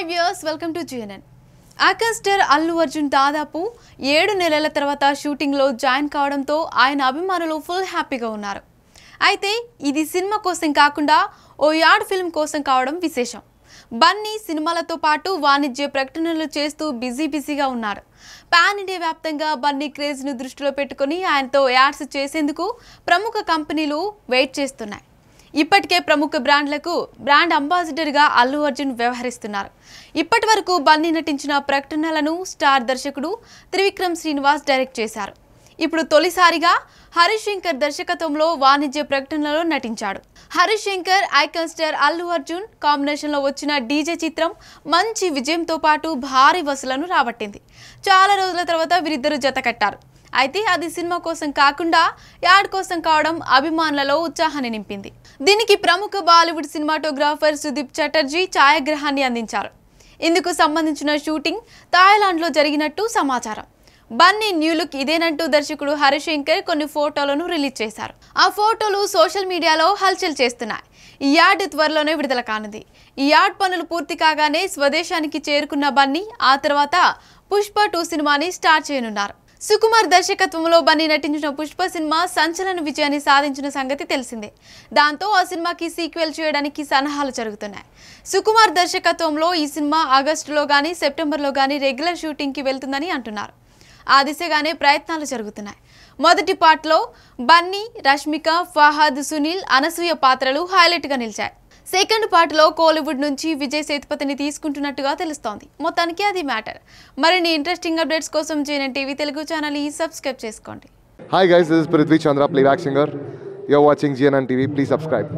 hi viewers welcome to GNN ఆకస్టర్ అల్లు అర్జున్ దాదాపు ఏడు నెలల తర్వాత షూటింగ్లో జాయిన్ కావడంతో ఆయన అభిమానులు ఫుల్ హ్యాపీగా ఉన్నారు అయితే ఇది సినిమా కోసం కాకుండా ఓ యాడ్ ఫిల్మ్ కోసం కావడం విశేషం బన్నీ సినిమాలతో పాటు వాణిజ్య ప్రకటనలు చేస్తూ బిజీ బిజీగా ఉన్నారు పాన్ ఇండియా వ్యాప్తంగా బన్నీ క్రేజ్ను దృష్టిలో పెట్టుకుని ఆయనతో యాడ్స్ చేసేందుకు ప్రముఖ కంపెనీలు వెయిట్ చేస్తున్నాయి ఇప్పటికే ప్రముఖ బ్రాండ్లకు బ్రాండ్ అంబాసిడర్గా అల్లు అర్జున్ వ్యవహరిస్తున్నారు ఇప్పటి వరకు బన్నీ నటించిన ప్రకటనలను స్టార్ దర్శకుడు త్రివిక్రమ్ శ్రీనివాస్ డైరెక్ట్ చేశారు ఇప్పుడు తొలిసారిగా హరీష్ శంకర్ దర్శకత్వంలో వాణిజ్య ప్రకటనలో నటించాడు హరీష్ శంకర్ ఐకాన్ స్టార్ అల్లు అర్జున్ కాంబినేషన్లో వచ్చిన డీజే చిత్రం మంచి విజయంతో పాటు భారీ వసూలను రాబట్టింది చాలా రోజుల తర్వాత వీరిద్దరూ జత కట్టారు అయితే అది సినిమా కోసం కాకుండా యాడ్ కోసం కావడం అభిమానులలో ఉత్సాహాన్ని నింపింది దీనికి ప్రముఖ బాలీవుడ్ సినిమాటోగ్రాఫర్ సుదీప్ చటర్జీ ఛాయాగ్రహాన్ని అందించారు ఇందుకు సంబంధించిన షూటింగ్ లో జరిగినట్టు సమాచారం బన్నీ న్యూలుక్ ఇదేనంటూ దర్శకుడు హరిశంకర్ కొన్ని ఫోటోలను రిలీజ్ చేశారు ఆ ఫోటోలు సోషల్ మీడియాలో హల్చల్ చేస్తున్నాయి ఈ యాడ్ త్వరలోనే విడుదల కానుంది ఈ యాడ్ పనులు పూర్తి కాగానే స్వదేశానికి చేరుకున్న బన్నీ ఆ తర్వాత పుష్ప టూ సినిమాని స్టార్ట్ చేయనున్నారు సుకుమార్ దర్శకత్వంలో బన్నీ నటించిన పుష్ప సినిమా సంచలన విజయాన్ని సాధించిన సంగతి తెలిసిందే దాంతో ఆ సినిమాకి సీక్వెల్ చేయడానికి సన్నాహాలు జరుగుతున్నాయి సుకుమార్ దర్శకత్వంలో ఈ సినిమా ఆగస్టులో కానీ సెప్టెంబర్లో కానీ రెగ్యులర్ షూటింగ్కి వెళ్తుందని అంటున్నారు ఆ దిశగానే ప్రయత్నాలు జరుగుతున్నాయి మొదటి పార్ట్లో బన్నీ రష్మిక ఫహాద్ సునీల్ అనసూయ పాత్రలు హైలైట్గా నిలిచాయి సెకండ్ పార్ట్లో కోలీవుడ్ నుంచి విజయ్ సేతుపతిని తీసుకుంటున్నట్టుగా తెలుస్తోంది మొత్తానికి అది మ్యాటర్ మరిన్ని ఇంట్రెస్టింగ్ అప్డేట్స్ కోసం జైన్ టీవీ తెలుగు ఛానల్ ఈ సబ్స్క్రైబ్ చేసుకోండి hi guys this is Prithvi Chandra playback singer are watching Jain TV please subscribe